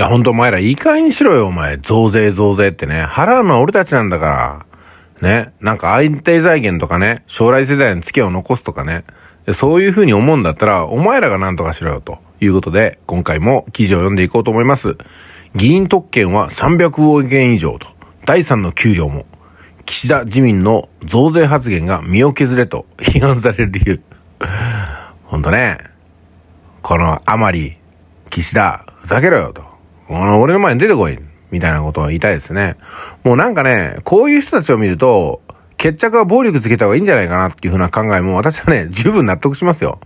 や、ほんとお前らいい加減にしろよ、お前。増税増税ってね。払うのは俺たちなんだから。ね。なんか安定財源とかね、将来世代に付けを残すとかね。そういう風に思うんだったら、お前らが何とかしろよ、ということで、今回も記事を読んでいこうと思います。議員特権は300億円以上と、第3の給料も、岸田自民の増税発言が身を削れと批判される理由。ほんとね。このあまり、岸田、ふざけろよと。あの俺の前に出てこいみたいなことを言いたいですね。もうなんかね、こういう人たちを見ると、決着は暴力つけた方がいいんじゃないかなっていうふうな考えも私はね、十分納得しますよ。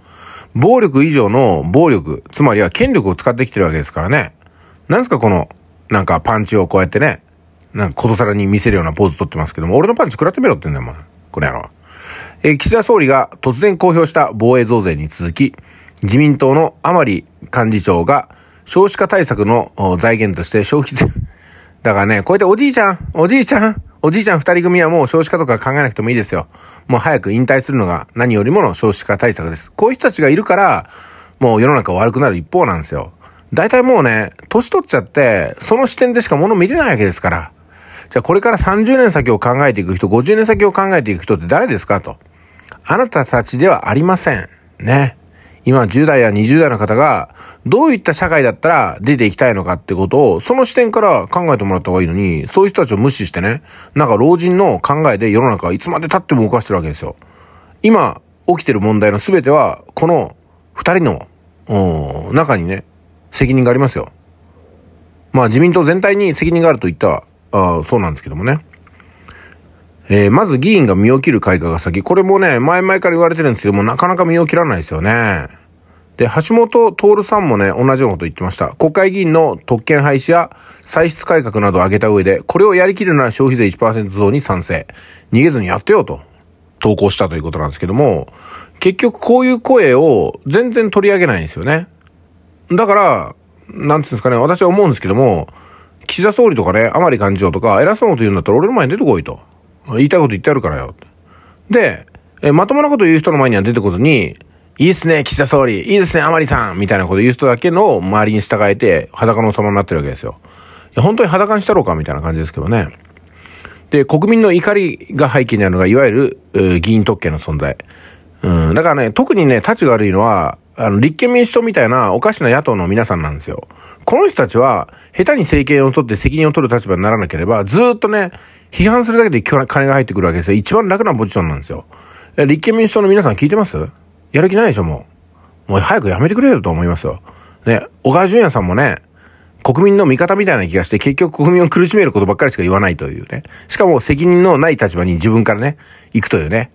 暴力以上の暴力、つまりは権力を使ってきてるわけですからね。なんですかこの、なんかパンチをこうやってね、なんかことさらに見せるようなポーズ取ってますけども、俺のパンチ食らってみろって言うんだよ、お前。この野郎。え岸田総理が突然公表した防衛増税に続き、自民党の甘利幹事長が、少子化対策の財源として消費税。だからね、こうやっておじいちゃん、おじいちゃん、おじいちゃん二人組はもう少子化とか考えなくてもいいですよ。もう早く引退するのが何よりもの少子化対策です。こういう人たちがいるから、もう世の中悪くなる一方なんですよ。大体もうね、年取っちゃって、その視点でしか物見れないわけですから。じゃあこれから30年先を考えていく人、50年先を考えていく人って誰ですかと。あなたたちではありません。ね。今10代や20代の方が、どういった社会だったら出ていきたいのかってことを、その視点から考えてもらった方がいいのに、そういう人たちを無視してね、なんか老人の考えで世の中はいつまで経っても動かしてるわけですよ。今、起きてる問題の全ては、この二人の、中にね、責任がありますよ。まあ自民党全体に責任があると言ったらあそうなんですけどもね。えー、まず議員が身を切る改革が先。これもね、前々から言われてるんですけども、なかなか身を切らないですよね。で、橋本徹さんもね、同じようなこと言ってました。国会議員の特権廃止や歳出改革などを挙げた上で、これをやりきるなら消費税1%増に賛成。逃げずにやってよと、投稿したということなんですけども、結局こういう声を全然取り上げないんですよね。だから、なんていうんですかね、私は思うんですけども、岸田総理とかね、甘利幹事長とか、偉そうなこと言うんだったら俺の前に出てこいと。言いたいこと言ってあるからよ。で、えまともなこと言う人の前には出てこずに、いいっすね、岸田総理。いいですね、甘利さん。みたいなこと言う人だけの周りに従えて、裸の王様になってるわけですよ。いや、本当に裸にしたろうかみたいな感じですけどね。で、国民の怒りが背景にあるのが、いわゆる、議員特権の存在。うん、だからね、特にね、立ちが悪いのは、あの、立憲民主党みたいなおかしな野党の皆さんなんですよ。この人たちは、下手に政権を取って責任を取る立場にならなければ、ずっとね、批判するだけで金が入ってくるわけですよ。一番楽なポジションなんですよ。立憲民主党の皆さん聞いてますやる気ないでしょ、もう。もう早くやめてくれよと思いますよ。ね、小川淳也さんもね、国民の味方みたいな気がして、結局国民を苦しめることばっかりしか言わないというね。しかも責任のない立場に自分からね、行くというね。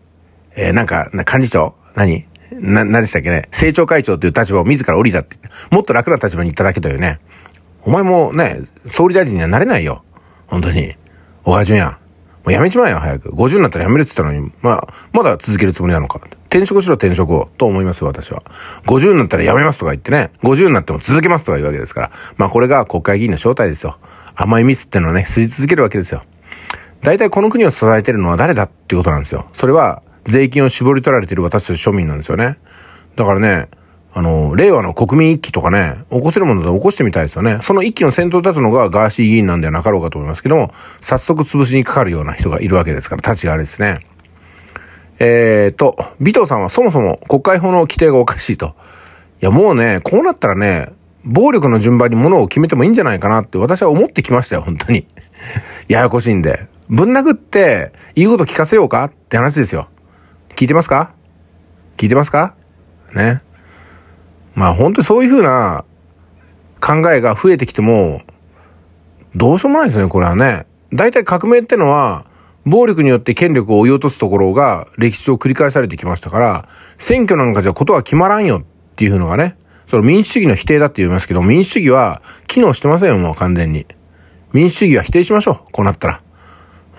えー、なんか、な幹事長何な、何でしたっけね政調会長という立場を自ら降りたって。もっと楽な立場に行っただけというね。お前もね、総理大臣にはなれないよ。本当に。親父やん。もうやめちまえよ、早く。50になったらやめるって言ったのに、まあ、まだ続けるつもりなのか。転職しろ、転職を。と思います、私は。50になったらやめますとか言ってね、50になっても続けますとか言うわけですから。まあ、これが国会議員の正体ですよ。甘いミスってのはね、吸い続けるわけですよ。大体この国を支えてるのは誰だっていうことなんですよ。それは、税金を絞り取られてる私たち庶民なんですよね。だからね、あの、令和の国民一揆とかね、起こせるものだと起こしてみたいですよね。その一揆の先頭立つのがガーシー議員なんではなかろうかと思いますけども、早速潰しにかかるような人がいるわけですから、立ちがあれですね。えーと、尾藤さんはそもそも国会法の規定がおかしいと。いや、もうね、こうなったらね、暴力の順番に物を決めてもいいんじゃないかなって私は思ってきましたよ、本当に。ややこしいんで。ぶん殴って言うこと聞かせようかって話ですよ。聞いてますか聞いてますかね。まあ本当にそういうふうな考えが増えてきても、どうしようもないですね、これはね。大体革命ってのは、暴力によって権力を追い落とすところが歴史上繰り返されてきましたから、選挙なんかじゃことは決まらんよっていうのがね、その民主主義の否定だって言いますけど、民主主義は機能してませんよ、もう完全に。民主主義は否定しましょう、こうなったら。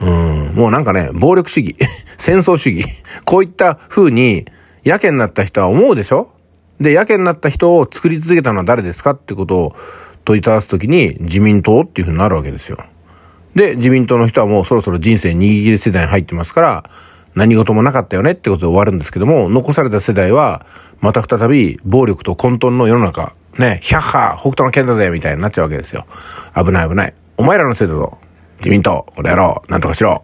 うん、もうなんかね、暴力主義、戦争主義、こういった風に、やけになった人は思うでしょで、やけになった人を作り続けたのは誰ですかってことを問いただすときに自民党っていうふうになるわけですよ。で、自民党の人はもうそろそろ人生握り世代に入ってますから、何事もなかったよねってことで終わるんですけども、残された世代は、また再び暴力と混沌の世の中、ね、ヒャッハー、北斗の剣だぜみたいになっちゃうわけですよ。危ない危ない。お前らのせいだぞ。自民党、こやろう。なんとかしろ。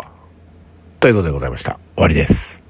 ということでございました。終わりです。